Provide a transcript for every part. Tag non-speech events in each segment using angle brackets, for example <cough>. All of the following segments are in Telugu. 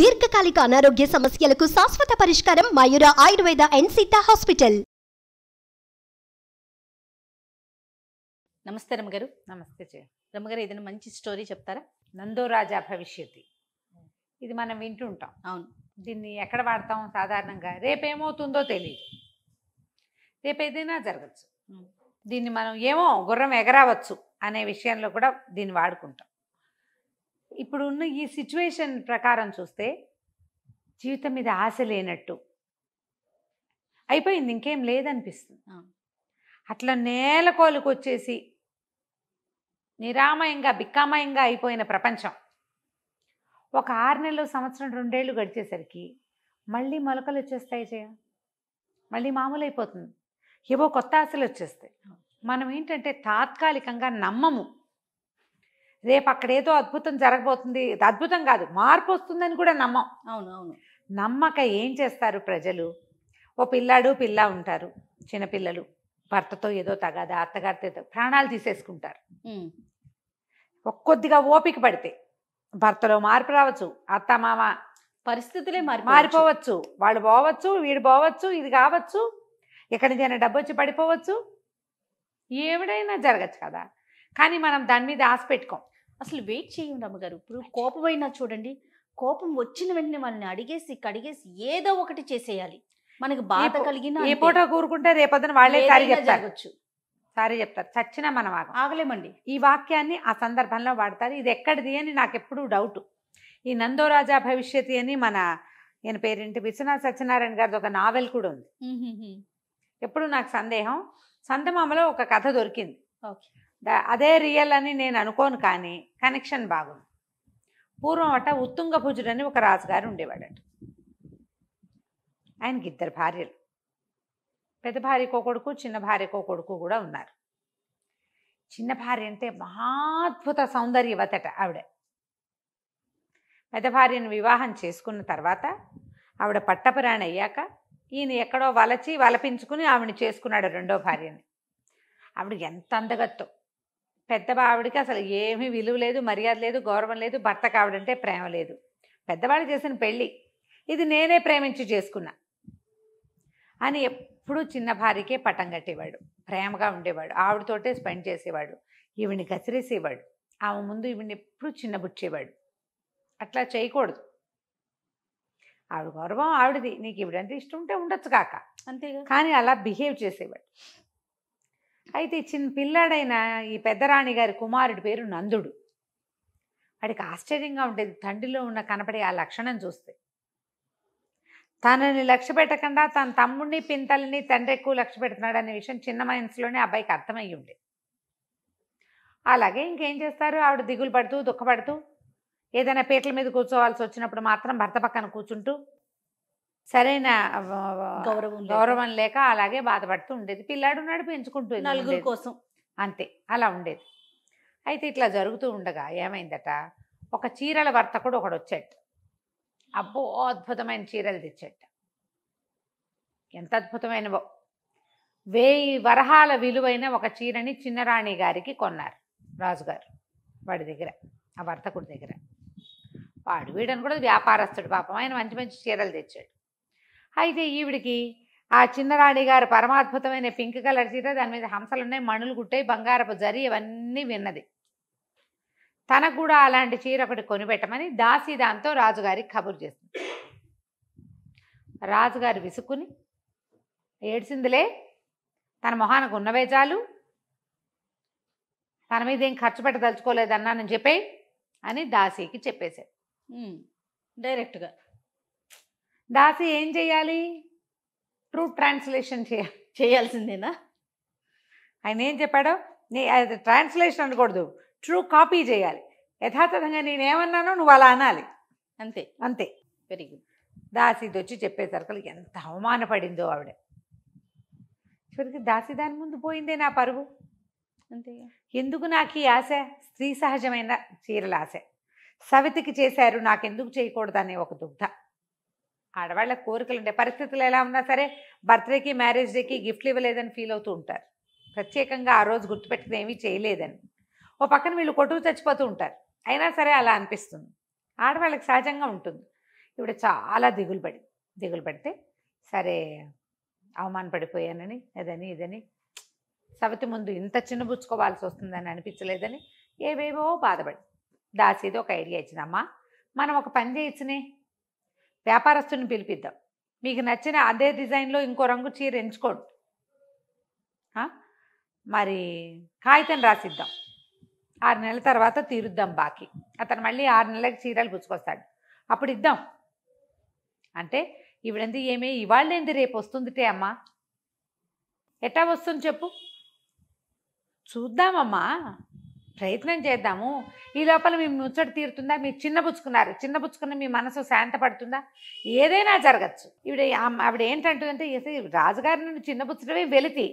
దీర్ఘకాలిక అనారోగ్య సమస్యలకు శాశ్వత పరిష్కారం మయూర ఆయుర్వేద అండ్ హాస్పిటల్ నమస్తే రమ్మగారు నమస్తే జయ రమ్మగారు ఏదైనా మంచి స్టోరీ చెప్తారా నందో రాజా భవిష్యత్తి ఇది మనం వింటుంటాం అవును దీన్ని ఎక్కడ వాడతాం సాధారణంగా రేపేమవుతుందో తెలియదు రేపు ఏదైనా జరగచ్చు దీన్ని మనం ఏమో గుర్రం ఎగరావచ్చు అనే విషయంలో కూడా దీన్ని వాడుకుంటాం ఇప్పుడున్న ఈ సిచ్యువేషన్ ప్రకారం చూస్తే జీవితం మీద ఆశ లేనట్టు అయిపోయింది ఇంకేం లేదనిపిస్తుంది అట్లా నేలకోలుకు వచ్చేసి నిరామయంగా బిక్కామయంగా అయిపోయిన ప్రపంచం ఒక ఆరు నెలలు సంవత్సరం రెండేళ్ళు గడిచేసరికి మళ్ళీ మొలకలు వచ్చేస్తాయి చేయ మళ్ళీ మామూలు అయిపోతుంది ఏవో కొత్త ఆశలు వచ్చేస్తాయి మనం ఏంటంటే తాత్కాలికంగా నమ్మము రేపు అక్కడ ఏదో అద్భుతం జరగబోతుంది అద్భుతం కాదు మార్పు వస్తుందని కూడా నమ్మం అవునవును నమ్మక ఏం చేస్తారు ప్రజలు ఓ పిల్లాడు పిల్ల ఉంటారు చిన్నపిల్లలు భర్తతో ఏదో తగాదా అత్తగారితో ఏదో ప్రాణాలు తీసేసుకుంటారు కొద్దిగా ఓపిక పడితే భర్తలో మార్పు రావచ్చు అత్త మామ పరిస్థితులే మారి మారిపోవచ్చు వాళ్ళు పోవచ్చు వీడు పోవచ్చు ఇది కావచ్చు ఎక్కడి నుంచి డబ్బు వచ్చి పడిపోవచ్చు ఏమిడైనా జరగచ్చు కదా కానీ మనం దాని మీద ఆశ పెట్టుకోం అసలు వెయిట్ చేయం రమ్మగారు ఇప్పుడు కోపమైనా చూడండి కోపం వచ్చిన వెంటనే వాళ్ళని అడిగేసి కడిగేసి ఏదో ఒకటి చేసేయాలి మనకి బాధ కలిగిన ఏ పూట కూరుకుంటే రేపొద్దున వాళ్ళే సారీ చెప్తారు సారీ చెప్తారు చచ్చినా మన వాక ఆగలేమండి ఈ వాక్యాన్ని ఆ సందర్భంలో వాడతారు ఇది ఎక్కడిది అని నాకు ఎప్పుడు డౌట్ ఈ నందోరాజా భవిష్యత్ అని మన ఈయన పేరేంటి విశ్వనాథ్ సత్యనారాయణ గారిది ఒక నావెల్ కూడా ఉంది ఎప్పుడు నాకు సందేహం సంతమామలో ఒక కథ దొరికింది ఓకే అదే రియల్ అని నేను అనుకోను కానీ కనెక్షన్ బాగుంది పూర్వం అట పూజుడు అని ఒక రాజుగారు ఉండేవాడట ఆయనకి ఇద్దరు భార్యలు పెద్ద భార్యకో కొడుకు చిన్న భార్యకో కొడుకు కూడా ఉన్నారు చిన్న భార్య అంటే మహాద్భుత సౌందర్యవతట ఆవిడ పెద్ద భార్యను వివాహం చేసుకున్న తర్వాత ఆవిడ పట్టపురాణి అయ్యాక ఈయన ఎక్కడో వలచి వలపించుకుని ఆవిడ చేసుకున్నాడు రెండో భార్యని ఆవిడ ఎంత అందగత్తో పెద్ద ఆవిడకి అసలు ఏమీ విలువ లేదు మర్యాద లేదు గౌరవం లేదు భర్త కావడంటే ప్రేమ లేదు పెద్దవాళ్ళు చేసిన పెళ్ళి ఇది నేనే ప్రేమించి చేసుకున్నా అని ఎప్పుడూ చిన్న భార్యకే పటం కట్టేవాడు ప్రేమగా ఉండేవాడు ఆవిడతోటే స్పెండ్ చేసేవాడు ఈవిడిని కసిరేసేవాడు ఆమె ముందు ఈవిని ఎప్పుడూ చిన్నబుచ్చేవాడు అట్లా చేయకూడదు ఆవిడ గౌరవం ఆవిడది నీకు ఇవిడంటే ఇష్టం ఉంటే ఉండొచ్చు కాక అంతే కానీ అలా బిహేవ్ చేసేవాడు అయితే చిన్న పిల్లాడైన ఈ పెద్దరాణి గారి కుమారుడి పేరు నందుడు వాడికి ఆశ్చర్యంగా ఉండేది తండ్రిలో ఉన్న కనపడే ఆ లక్షణం చూస్తే తనని లక్ష్య పెట్టకుండా తన తమ్ముడిని పింతల్ని తండ్రి ఎక్కువ లక్ష్య పెడుతున్నాడు అనే విషయం చిన్న మనసులోనే అబ్బాయికి అర్థమయ్యి ఉండే అలాగే ఇంకేం చేస్తారు ఆవిడ దిగులు పడుతూ దుఃఖపడుతూ ఏదైనా పీటల మీద కూర్చోవాల్సి వచ్చినప్పుడు మాత్రం భర్త పక్కన కూర్చుంటూ సరైన గౌరవం గౌరవం లేక అలాగే బాధపడుతూ ఉండేది పిల్లాడు ఉన్నాడు పెంచుకుంటూ నలుగురు కోసం అంతే అలా ఉండేది అయితే ఇట్లా జరుగుతూ ఉండగా ఏమైందట ఒక చీరల వర్తకుడు ఒకడు వచ్చాడు అబ్బో అద్భుతమైన చీరలు తెచ్చాడు ఎంత అద్భుతమైనవో వేయి వరహాల విలువైన ఒక చీరని చిన్నరాణి గారికి కొన్నారు రాజుగారు వాడి దగ్గర ఆ వర్తకుడి దగ్గర వాడు వీడని కూడా వ్యాపారస్తుడు పాపం ఆయన మంచి మంచి చీరలు తెచ్చాడు అయితే ఈవిడికి ఆ చిన్నరాణి గారు పరమాద్భుతమైన పింక్ కలర్ చీర దాని మీద హంసలున్నాయి మణులు గుట్టాయి బంగారపు జరి ఇవన్నీ విన్నది తనకు కూడా అలాంటి చీర ఒకటి కొనిపెట్టమని దాసి దాంతో రాజుగారికి కబురు చేసింది రాజుగారు విసుక్కుని ఏడ్చిందిలే తన మొహానికి ఉన్నవే చాలు తన మీద ఏం ఖర్చు పెట్టదలుచుకోలేదన్నానని చెప్పే అని దాసీకి చెప్పేశాడు డైరెక్ట్గా దాసి ఏం చేయాలి ట్రూ ట్రాన్స్లేషన్ చేయ చేయాల్సిందేనా ఆయన ఏం చెప్పాడు నీ అది ట్రాన్స్లేషన్ అనకూడదు ట్రూ కాపీ చేయాలి యథాతథంగా నేనేమన్నానో నువ్వు అలా అనాలి అంతే అంతే వెరీ గుడ్ ఇది వచ్చి చెప్పేసరికి ఎంత అవమానపడిందో ఆవిడ చివరికి దాసి దాని ముందు పోయిందే నా పరువు అంతే ఎందుకు నాకు ఈ ఆశ స్త్రీ సహజమైన చీరల ఆశ సవితికి చేశారు నాకెందుకు చేయకూడదనే ఒక దుగ్ధ ఆడవాళ్ళ కోరికలు ఉంటాయి పరిస్థితులు ఎలా ఉన్నా సరే బర్త్డేకి మ్యారేజ్ డేకి గిఫ్ట్లు ఇవ్వలేదని ఫీల్ అవుతూ ఉంటారు ప్రత్యేకంగా ఆ రోజు గుర్తుపెట్టుకుని ఏమీ చేయలేదని ఓ పక్కన వీళ్ళు కొట్టుకు చచ్చిపోతూ ఉంటారు అయినా సరే అలా అనిపిస్తుంది ఆడవాళ్ళకి సహజంగా ఉంటుంది ఇవిడ చాలా దిగులు పడి దిగులు పడితే సరే అవమానపడిపోయానని ఇదని అదని ఇదని సవతి ముందు ఇంత చిన్నబుచ్చుకోవాల్సి వస్తుందని అనిపించలేదని ఏవేవో బాధపడి దాసేది ఒక ఐడియా ఇచ్చిందమ్మా మనం ఒక పని చేయొచ్చునే వ్యాపారస్తుని పిలిపిద్దాం మీకు నచ్చిన అదే డిజైన్లో ఇంకో రంగు చీర ఎంచుకోండి మరి కాగితం రాసిద్దాం ఆరు నెలల తర్వాత తీరుద్దాం బాకీ అతను మళ్ళీ ఆరు నెలలకి చీరలు పుచ్చుకొస్తాడు అప్పుడు ఇద్దాం అంటే ఇవిడంది ఏమే ఇవాళ్ళేంది రేపు వస్తుందిటే అమ్మా ఎట్టా వస్తుంది చెప్పు చూద్దామమ్మా ప్రయత్నం చేద్దాము ఈ లోపల మీ ముచ్చట తీరుతుందా మీరు చిన్నపుచ్చుకున్నారు చిన్నపుచ్చుకున్న మీ మనసు శాంతపడుతుందా ఏదైనా జరగచ్చు ఇవిడ ఆవిడ ఏంటంటుందంటే రాజుగారి నుండి చిన్నపుచ్చడమే వెలితి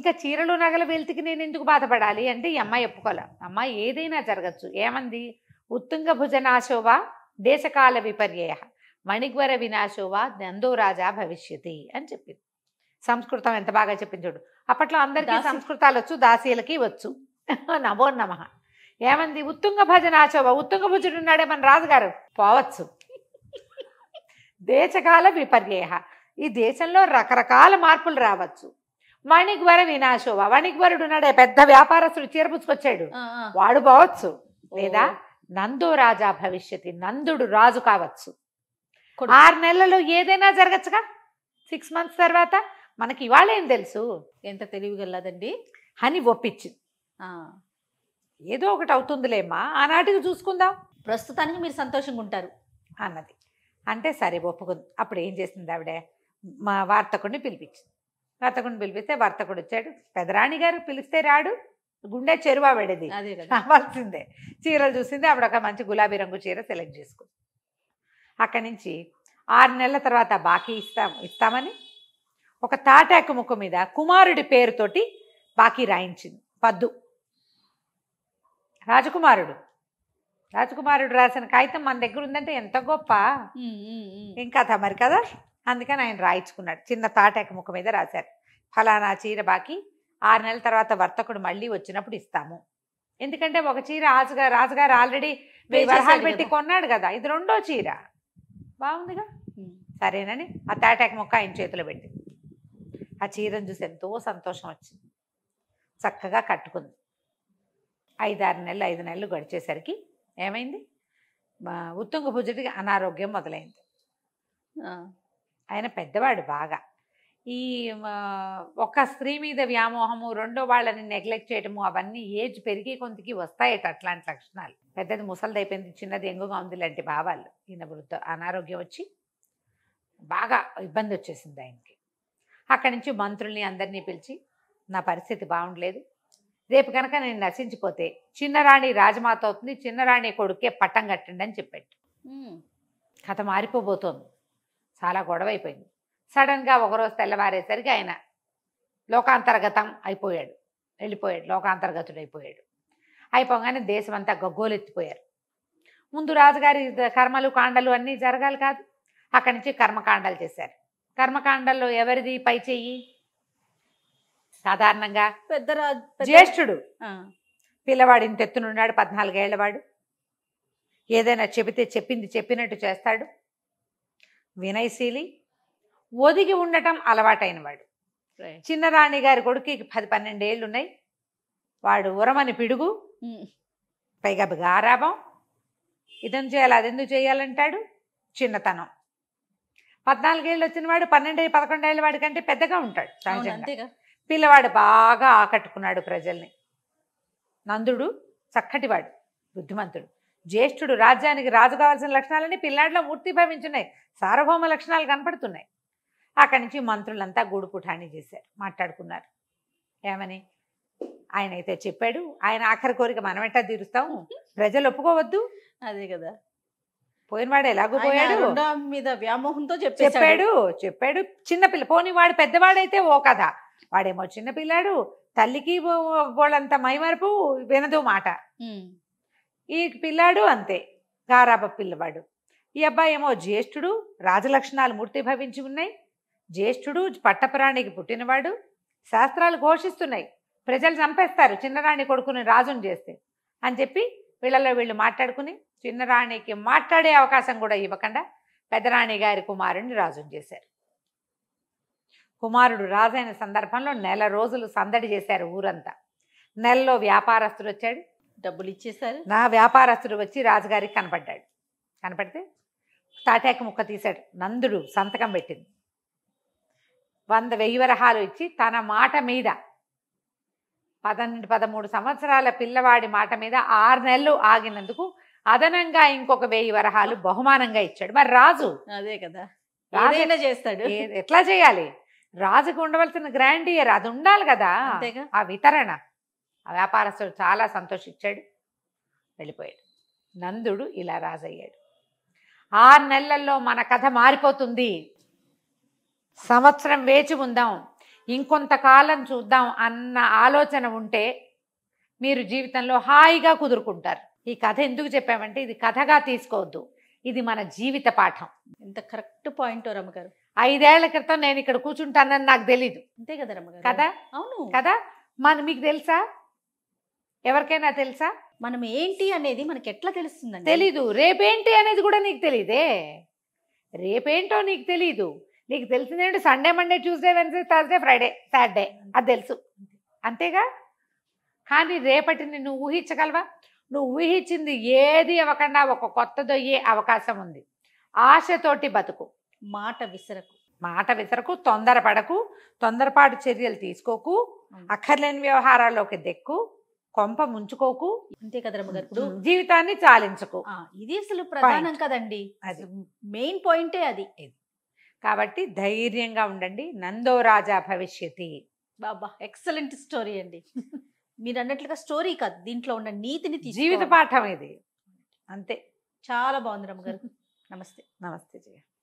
ఇంకా చీరలు నగల వెలితికి నేను ఎందుకు బాధపడాలి అంటే ఈ అమ్మాయి ఒప్పుకోలే అమ్మాయి ఏదైనా జరగచ్చు ఏమంది ఉత్తుంగ భుజనాశోభ దేశకాల విపర్యయ మణిగ్వర వినాశోభ రాజా భవిష్యతి అని చెప్పింది సంస్కృతం ఎంత బాగా చెప్పింది చూడు అప్పట్లో అందరికీ సంస్కృతాలు వచ్చు దాసీలకి వచ్చు <laughs> నమో నమ ఏమంది ఉత్తుంగ భజన ఆచోభ ఉత్తుంగ భుజుడు ఉన్నాడే మన రాజుగారు పోవచ్చు దేశకాల విపర్యహ ఈ దేశంలో రకరకాల మార్పులు రావచ్చు వణిగ్వర వినాశోభ వణిగ్వరుడు ఉన్నాడే పెద్ద వ్యాపారస్తుడు చీరపుచ్చుకొచ్చాడు వాడు పోవచ్చు లేదా నందో రాజా భవిష్యత్ నందుడు రాజు కావచ్చు ఆరు నెలల్లో ఏదైనా జరగచ్చుగా సిక్స్ మంత్స్ తర్వాత మనకి ఇవాళ ఏం తెలుసు ఎంత తెలివిగలదండి అని ఒప్పించింది ఏదో ఒకటి అవుతుందిలేమ్మా ఆనాటికి చూసుకుందాం ప్రస్తుతానికి మీరు సంతోషంగా ఉంటారు అన్నది అంటే సరే ఒప్పుకుంది అప్పుడు ఏం చేసింది ఆవిడ మా వార్తకుడిని పిలిపించింది వార్తకుడిని పిలిపిస్తే వార్తకుడు వచ్చాడు పెదరాణి గారు పిలిస్తే రాడు గుండె చెరువా పెడేది రావాల్సిందే చీరలు చూసింది ఆవిడ ఒక మంచి గులాబీ రంగు చీర సెలెక్ట్ చేసుకుంది అక్కడి నుంచి ఆరు నెలల తర్వాత బాకీ ఇస్తాం ఇస్తామని ఒక తాటాకు ముఖం మీద కుమారుడి పేరుతోటి బాకీ రాయించింది పద్దు రాజకుమారుడు రాజకుమారుడు రాసిన కాగితం మన దగ్గర ఉందంటే ఎంత గొప్ప ఇంకా కథ మరి కదా అందుకని ఆయన రాయించుకున్నాడు చిన్న తాటాక ముఖ మీద రాశారు ఫలానా చీర బాకి ఆరు నెలల తర్వాత వర్తకుడు మళ్ళీ వచ్చినప్పుడు ఇస్తాము ఎందుకంటే ఒక చీర రాజుగారు రాజుగారు ఆల్రెడీ వరహాలు పెట్టి కొన్నాడు కదా ఇది రెండో చీర బాగుందిగా సరేనని ఆ తాటాక ముక్క ఆయన చేతిలో పెట్టింది ఆ చీరను చూసి ఎంతో సంతోషం వచ్చింది చక్కగా కట్టుకుంది ఐదారు నెలలు ఐదు నెలలు గడిచేసరికి ఏమైంది ఉత్తుంగ భుజుడికి అనారోగ్యం మొదలైంది ఆయన పెద్దవాడు బాగా ఈ ఒక స్త్రీ మీద వ్యామోహము రెండో వాళ్ళని నెగ్లెక్ట్ చేయటము అవన్నీ ఏజ్ పెరిగి కొంతకి వస్తాయట అట్లాంటి లక్షణాలు పెద్దది ముసలిది అయిపోయింది చిన్నది ఎంగుగా ఉంది లాంటి భావాలు ఈయన వృద్ధ అనారోగ్యం వచ్చి బాగా ఇబ్బంది వచ్చేసింది ఆయనకి అక్కడి నుంచి మంత్రుల్ని అందరినీ పిలిచి నా పరిస్థితి బాగుండలేదు రేపు కనుక నేను నశించిపోతే చిన్నరాణి రాజమాత అవుతుంది చిన్నరాణి కొడుకే పట్టం కట్టండి అని చెప్పాడు కథ మారిపోబోతోంది చాలా గొడవ అయిపోయింది సడన్గా ఒకరోజు తెల్లవారేసరికి ఆయన లోకాంతర్గతం అయిపోయాడు వెళ్ళిపోయాడు లోకాంతర్గతుడు అయిపోయాడు అయిపోగానే దేశమంతా గగ్గోలెత్తిపోయారు ముందు రాజుగారి కర్మలు కాండలు అన్నీ జరగాలి కాదు అక్కడి నుంచి కర్మకాండలు చేశారు కర్మకాండల్లో ఎవరిది పై చెయ్యి సాధారణంగా పెద్ద జ్యేష్ఠుడు పిల్లవాడు పద్నాలుగేళ్ల వాడు ఏదైనా చెబితే చెప్పింది చెప్పినట్టు చేస్తాడు వినయశీలి ఒదిగి ఉండటం అలవాటైనవాడు చిన్నరాణి గారి కొడుకు పది పన్నెండేళ్ళు ఉన్నాయి వాడు ఉరమని పిడుగు పైగా గారాభం ఇదం చేయాలి అది ఎందుకు చేయాలంటాడు చిన్నతనం పద్నాలుగేళ్ళు వచ్చిన వాడు పన్నెండు పదకొండేళ్ళ వాడి కంటే పెద్దగా ఉంటాడు సహజంగా పిల్లవాడు బాగా ఆకట్టుకున్నాడు ప్రజల్ని నందుడు చక్కటివాడు బుద్ధిమంతుడు జ్యేష్ఠుడు రాజ్యానికి రాజు కావాల్సిన లక్షణాలన్నీ పిల్లాడిలో మూర్తిభవించున్నాయి సార్వభౌమ లక్షణాలు కనపడుతున్నాయి అక్కడి నుంచి మంత్రులంతా గూడు చేశారు మాట్లాడుకున్నారు ఏమని ఆయన అయితే చెప్పాడు ఆయన ఆఖరి కోరిక మనం ఎట్టా తీరుస్తాము ప్రజలు ఒప్పుకోవద్దు అదే కదా పోయినవాడు ఎలాగో పోయాడు మీద వ్యామోహంతో చెప్పాడు చెప్పాడు చిన్నపిల్ల పోనివాడు పెద్దవాడైతే ఓ కదా వాడేమో చిన్నపిల్లాడు తల్లికి వాళ్ళంత మైమరపు వినదు మాట ఈ పిల్లాడు అంతే గారాబ పిల్లవాడు ఈ అబ్బాయి ఏమో జ్యేష్ఠుడు రాజలక్షణాలు మూర్తి భవించి ఉన్నాయి జ్యేష్ఠుడు పట్టపురాణికి పుట్టినవాడు శాస్త్రాలు ఘోషిస్తున్నాయి ప్రజలు చంపేస్తారు చిన్నరాణి కొడుకుని రాజుని చేస్తే అని చెప్పి వీళ్ళలో వీళ్ళు మాట్లాడుకుని చిన్నరాణికి మాట్లాడే అవకాశం కూడా ఇవ్వకుండా పెద్దరాణి గారి కుమారుని రాజుని చేశారు కుమారుడు రాజైన సందర్భంలో నెల రోజులు సందడి చేశారు ఊరంతా నెలలో వ్యాపారస్తుడు వచ్చాడు డబ్బులు ఇచ్చేశారు నా వ్యాపారస్తుడు వచ్చి రాజుగారికి కనపడ్డాడు కనపడితే తాటాక ముక్క తీశాడు నందుడు సంతకం పెట్టింది వంద వెయ్యి వరహాలు ఇచ్చి తన మాట మీద పదండి పదమూడు సంవత్సరాల పిల్లవాడి మాట మీద ఆరు నెలలు ఆగినందుకు అదనంగా ఇంకొక వెయ్యి వరహాలు బహుమానంగా ఇచ్చాడు మరి రాజు అదే కదా చేస్తాడు ఎట్లా చేయాలి రాజుకు ఉండవలసిన గ్రాండియర్ అది ఉండాలి కదా ఆ వితరణ ఆ వ్యాపారస్తుడు చాలా సంతోషించాడు వెళ్ళిపోయాడు నందుడు ఇలా రాజయ్యాడు ఆరు నెలల్లో మన కథ మారిపోతుంది సంవత్సరం వేచి ఉందాం ఇంకొంతకాలం చూద్దాం అన్న ఆలోచన ఉంటే మీరు జీవితంలో హాయిగా కుదురుకుంటారు ఈ కథ ఎందుకు చెప్పామంటే ఇది కథగా తీసుకోవద్దు ఇది మన జీవిత పాఠం ఎంత కరెక్ట్ పాయింట్ రమ్మగారు ఐదేళ్ల క్రితం నేను ఇక్కడ కూర్చుంటానని నాకు తెలీదు అంతే కదా కదా అవును కదా మన మీకు తెలుసా ఎవరికైనా తెలుసా మనం ఏంటి అనేది మనకి ఎట్లా తెలుస్తుంది తెలీదు రేపేంటి అనేది కూడా నీకు తెలియదే రేపేంటో నీకు తెలీదు నీకు తెలిసిందేంటి Sunday Monday Tuesday Wednesday Thursday Friday Saturday అది తెలుసు అంతేగా కానీ రేపటిని నువ్వు ఊహించగలవా నువ్వు ఊహించింది ఏది ఇవ్వకుండా ఒక కొత్తదయ్యే అవకాశం ఉంది ఆశతోటి బతుకు మాట విసరకు మాట విసరకు తొందరపడకు తొందరపాటు చర్యలు తీసుకోకు అక్కర్లేని వ్యవహారాల్లోకి దెక్కు కొంప ముంచుకోకు అంతే కదా గారు జీవితాన్ని చాలించకు ఇది అసలు ప్రధానం కదండి అది మెయిన్ పాయింటే అది కాబట్టి ధైర్యంగా ఉండండి నందో రాజా భవిష్యతి బాబా ఎక్సలెంట్ స్టోరీ అండి <laughs> మీరు అన్నట్లుగా స్టోరీ కాదు దీంట్లో ఉన్న నీతిని జీవిత పాఠం ఇది అంతే చాలా బాగుంది రమ్మగారు <laughs> నమస్తే నమస్తే జయ